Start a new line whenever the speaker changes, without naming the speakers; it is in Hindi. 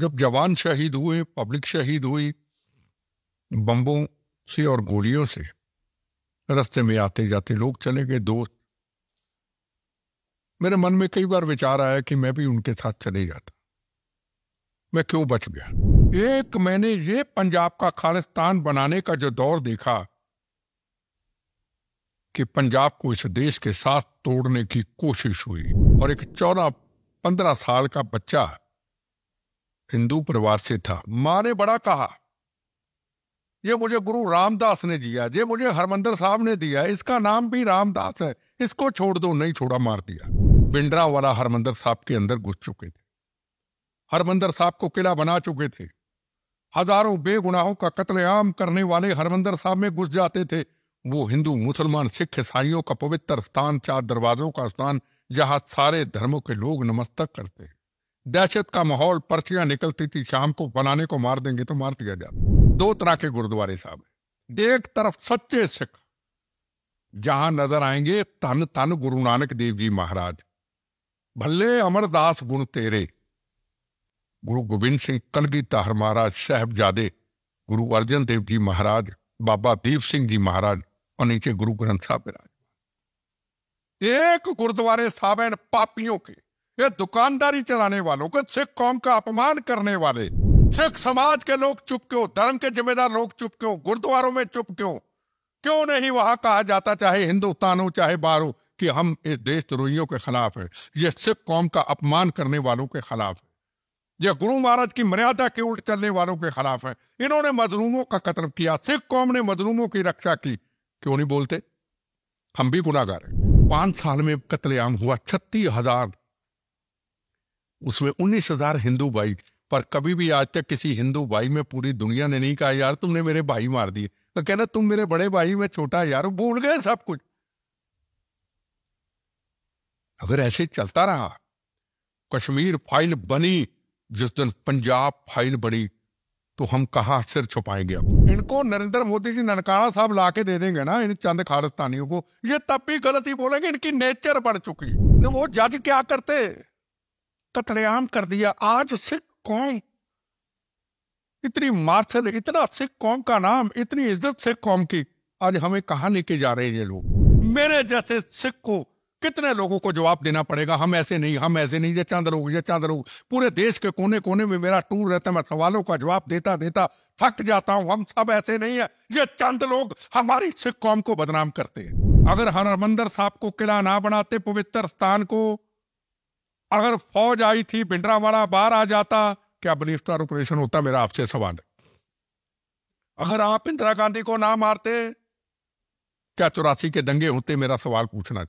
जब जवान शहीद हुए पब्लिक शहीद हुई बम्बों से और गोलियों से रास्ते में आते जाते लोग चले गए दोस्त मेरे मन में कई बार विचार आया कि मैं भी उनके साथ चले जाता मैं क्यों बच गया एक मैंने ये पंजाब का खालिस्तान बनाने का जो दौर देखा कि पंजाब को इस देश के साथ तोड़ने की कोशिश हुई और एक चौदह पंद्रह साल का बच्चा हिंदू परिवार से था माँ ने बड़ा कहा ये मुझे गुरु रामदास ने दिया ये मुझे हरमंदर साहब ने दिया इसका नाम भी रामदास है इसको छोड़ दो नहीं छोड़ा मार दिया बिंडरा वाला हरमंदर साहब के अंदर घुस चुके थे हरमंदर साहब को किला बना चुके थे हजारों बेगुनाहों का कत्लेआम करने वाले हरमंदर साहब में घुस जाते थे वो हिंदू मुसलमान सिख ईसाइयों का पवित्र स्थान चार दरवाजों का स्थान जहाँ सारे धर्मों के लोग नमस्तक करते हैं दहशत का माहौल पर्चियां निकलती थी शाम को बनाने को मार देंगे तो मार दिया जाता दो तरह के गुरुद्वारे साहब एक तरफ सच्चे सिख जहां नजर आएंगे तन तन गुरु नानक देव जी महाराज भले अमरदास गुण तेरे गुरु गोबिंद सिंह कलगी तहर महाराज साहबजादे गुरु अर्जन देव जी महाराज बाबा दीप सिंह जी महाराज और नीचे गुरु ग्रंथ साहब विराज एक गुरुद्वारे साहब पापियों के ये दुकानदारी चलाने वालों को सिख कौम का अपमान करने वाले सिख समाज के लोग चुप क्यों धर्म के जिम्मेदार लोग चुप क्यों गुरुद्वारों में चुप क्यों क्यों नहीं वहां कहा जाता चाहे हिंदुस्तान हो चाहे बाहर हो कि हम इस द्रोहियों के खिलाफ है ये सिख कौम का अपमान करने वालों के खिलाफ है यह गुरु महाराज की मर्यादा के उल्ट चलने वालों के खिलाफ है इन्होंने मजलूमों का कत्ल किया सिख कौम ने मजलूमों की रक्षा की क्यों नहीं बोलते हम भी गुनागार हैं पांच साल में कत्लेआम हुआ छत्तीस हजार उसमें उन्नीस हजार हिंदू भाई पर कभी भी आज तक किसी हिंदू भाई में पूरी दुनिया ने नहीं कहा यार तुमने मेरे भाई मार दिए तो कहना तुम मेरे बड़े भाई में छोटा यार भूल गए सब कुछ अगर ऐसे चलता रहा कश्मीर फाइल बनी जिस दिन पंजाब फाइल बनी तो हम कहा सिर छुपाएंगे अब इनको नरेंद्र मोदी जी ननकाना साहब ला के दे देंगे ना इन चंद खालिस्तानियों को ये तब भी गलती बोलेंगे इनकी नेचर बढ़ चुकी है वो जज क्या करते कतलेआम कर दिया आज सिख कौम इतनी मार्शल इतना सिख कौम का नाम इतनी इज्जत सिख कौम की आज हमें कहा लेके जा रहे हैं ये लोग मेरे जैसे सिख को कितने लोगों को जवाब देना पड़ेगा हम ऐसे नहीं हम ऐसे नहीं ये चंद लोग ये चंद लोग पूरे देश के कोने कोने में मेरा टूर रहता है मैं सवालों का जवाब देता देता थक जाता हूँ हम सब ऐसे नहीं है ये चंद लोग हमारी सिख कौम को बदनाम करते हैं अगर हरमंदर साहब को किला ना बनाते पवित्र स्थान को अगर फौज आई थी भिंडरा वाला बाहर आ जाता क्या बलिस्टर ऑपरेशन होता मेरा आपसे सवाल है अगर आप इंदिरा गांधी को ना मारते क्या चौरासी के दंगे होते मेरा सवाल पूछना